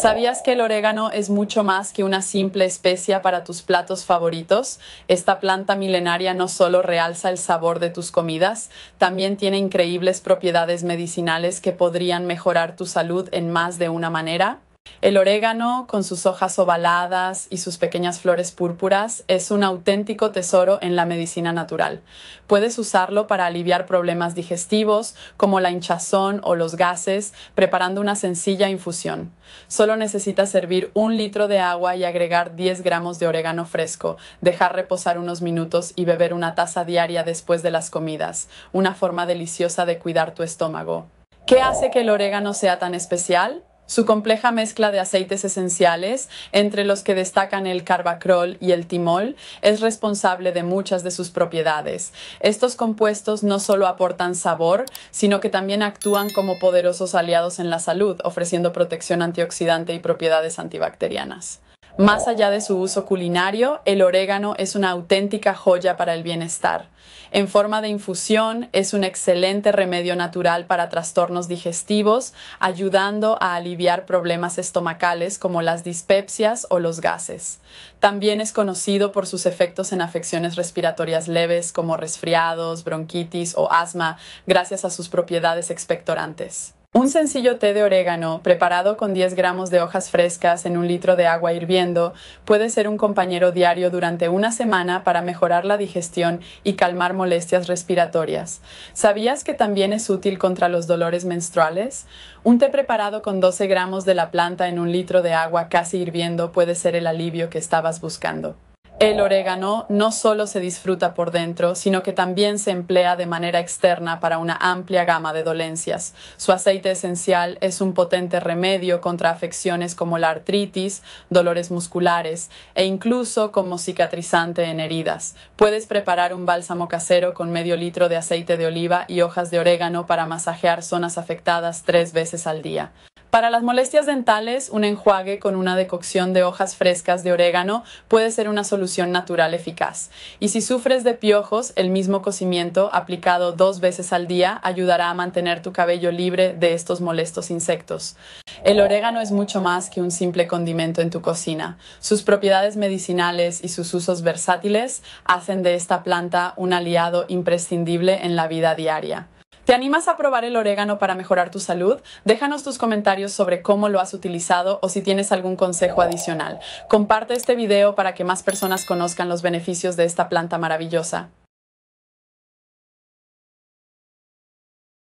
¿Sabías que el orégano es mucho más que una simple especia para tus platos favoritos? Esta planta milenaria no solo realza el sabor de tus comidas, también tiene increíbles propiedades medicinales que podrían mejorar tu salud en más de una manera. El orégano, con sus hojas ovaladas y sus pequeñas flores púrpuras, es un auténtico tesoro en la medicina natural. Puedes usarlo para aliviar problemas digestivos, como la hinchazón o los gases, preparando una sencilla infusión. Solo necesitas servir un litro de agua y agregar 10 gramos de orégano fresco, dejar reposar unos minutos y beber una taza diaria después de las comidas, una forma deliciosa de cuidar tu estómago. ¿Qué hace que el orégano sea tan especial? Su compleja mezcla de aceites esenciales, entre los que destacan el carbacrol y el timol, es responsable de muchas de sus propiedades. Estos compuestos no solo aportan sabor, sino que también actúan como poderosos aliados en la salud, ofreciendo protección antioxidante y propiedades antibacterianas. Más allá de su uso culinario, el orégano es una auténtica joya para el bienestar. En forma de infusión, es un excelente remedio natural para trastornos digestivos, ayudando a aliviar problemas estomacales como las dispepsias o los gases. También es conocido por sus efectos en afecciones respiratorias leves como resfriados, bronquitis o asma, gracias a sus propiedades expectorantes. Un sencillo té de orégano, preparado con 10 gramos de hojas frescas en un litro de agua hirviendo, puede ser un compañero diario durante una semana para mejorar la digestión y calmar molestias respiratorias. ¿Sabías que también es útil contra los dolores menstruales? Un té preparado con 12 gramos de la planta en un litro de agua casi hirviendo puede ser el alivio que estabas buscando. El orégano no solo se disfruta por dentro, sino que también se emplea de manera externa para una amplia gama de dolencias. Su aceite esencial es un potente remedio contra afecciones como la artritis, dolores musculares e incluso como cicatrizante en heridas. Puedes preparar un bálsamo casero con medio litro de aceite de oliva y hojas de orégano para masajear zonas afectadas tres veces al día. Para las molestias dentales, un enjuague con una decocción de hojas frescas de orégano puede ser una solución natural eficaz. Y si sufres de piojos, el mismo cocimiento aplicado dos veces al día ayudará a mantener tu cabello libre de estos molestos insectos. El orégano es mucho más que un simple condimento en tu cocina. Sus propiedades medicinales y sus usos versátiles hacen de esta planta un aliado imprescindible en la vida diaria. ¿Te animas a probar el orégano para mejorar tu salud? Déjanos tus comentarios sobre cómo lo has utilizado o si tienes algún consejo adicional. Comparte este video para que más personas conozcan los beneficios de esta planta maravillosa.